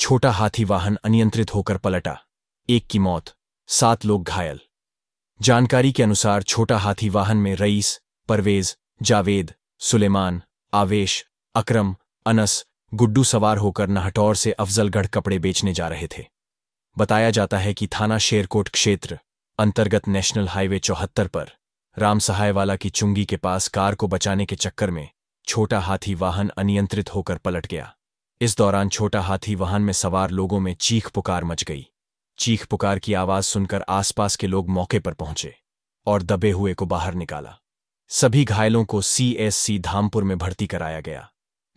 छोटा हाथी वाहन अनियंत्रित होकर पलटा एक की मौत सात लोग घायल जानकारी के अनुसार छोटा हाथी वाहन में रईस परवेज जावेद सुलेमान आवेश अकरम अनस गुड्डू सवार होकर नाहटौर से अफजलगढ़ कपड़े बेचने जा रहे थे बताया जाता है कि थाना शेरकोट क्षेत्र अंतर्गत नेशनल हाईवे चौहत्तर पर राम सहायवाला की चुंगी के पास कार को बचाने के चक्कर में छोटा हाथी वाहन अनियंत्रित होकर पलट गया इस दौरान छोटा हाथी वाहन में सवार लोगों में चीख पुकार मच गई चीख पुकार की आवाज सुनकर आसपास के लोग मौके पर पहुंचे और दबे हुए को बाहर निकाला सभी घायलों को सीएससी धामपुर में भर्ती कराया गया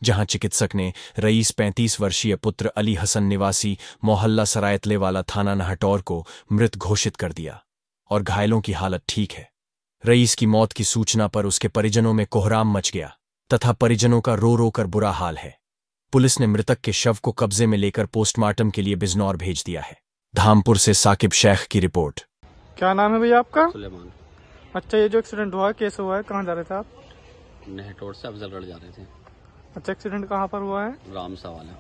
जहां चिकित्सक ने रईस पैंतीस वर्षीय पुत्र अली हसन निवासी मोहल्ला सरायतले वाला थाना नहटौर को मृत घोषित कर दिया और घायलों की हालत ठीक है रईस की मौत की सूचना पर उसके परिजनों में कोहराम मच गया तथा परिजनों का रो रो कर बुरा हाल है पुलिस ने मृतक के शव को कब्जे में लेकर पोस्टमार्टम के लिए बिजनौर भेज दिया है धामपुर से साकिब शेख की रिपोर्ट क्या नाम है भैया आपका सुलेमान अच्छा ये जो एक्सीडेंट हुआ कैसे हुआ है कहाँ जा रहे थे आप नेहटोर से अफजलगढ़ जा रहे थे अच्छा एक्सीडेंट कहाँ पर हुआ है रामसा वाला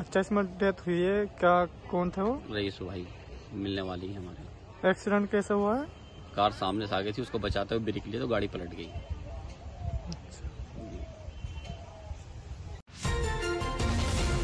अच्छा इसमें डेथ हुई है क्या कौन थे वो रईस भाई मिलने वाली है हमारे एक्सीडेंट कैसे हुआ है कार सामने से आ गई थी उसको बचाते हुए ब्रेक लिए तो गाड़ी पलट गई